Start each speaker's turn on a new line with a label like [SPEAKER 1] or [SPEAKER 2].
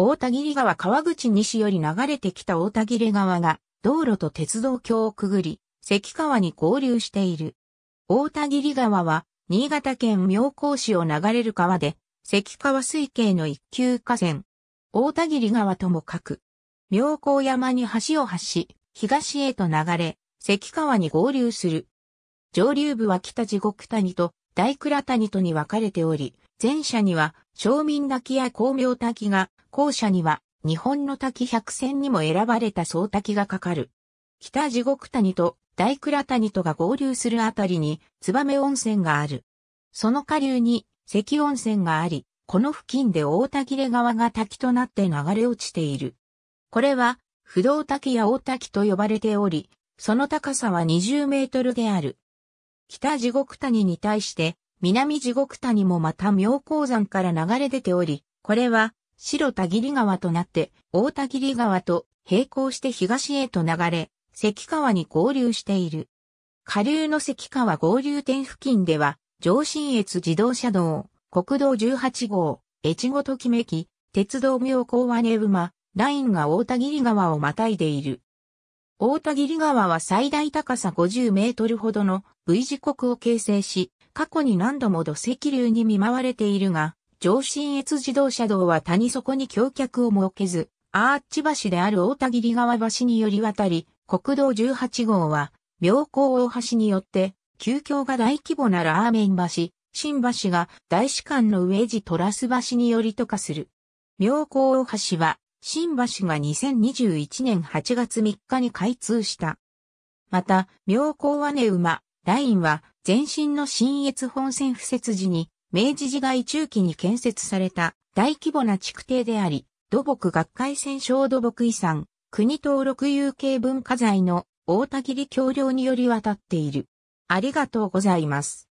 [SPEAKER 1] 大田切川川口西より流れてきた大田切川が道路と鉄道橋をくぐり、関川に合流している。大田切川は新潟県妙高市を流れる川で、関川水系の一級河川。大田切川とも書く。妙高山に橋を発し、東へと流れ、関川に合流する。上流部は北地獄谷と大倉谷とに分かれており、前者には、町民滝や光明滝が、後者には、日本の滝百選にも選ばれた総滝がかかる。北地獄谷と大倉谷とが合流するあたりに、燕温泉がある。その下流に、関温泉があり、この付近で大滝れ川が滝となって流れ落ちている。これは、不動滝や大滝と呼ばれており、その高さは20メートルである。北地獄谷に対して、南地獄谷もまた妙高山から流れ出ており、これは白田切川となって大田切川と並行して東へと流れ、関川に合流している。下流の関川合流点付近では、上信越自動車道、国道18号、越後ときめき、鉄道妙高和根馬、ラインが大田切川をまたいでいる。大田切川は最大高さ50メートルほどの V 字谷を形成し、過去に何度も土石流に見舞われているが、上信越自動車道は谷底に橋脚を設けず、アーチ橋である大田切川橋により渡り、国道18号は、妙高大橋によって、急橋が大規模なラーメン橋、新橋が大使館の上地トラス橋によりとかする。妙高大橋は、新橋が2021年8月3日に開通した。また、妙高和根馬、ラインは、前身の新越本線敷設時に、明治時代中期に建設された大規模な築堤であり、土木学会戦勝土木遺産、国登録有形文化財の大田切橋梁により渡っている。ありがとうございます。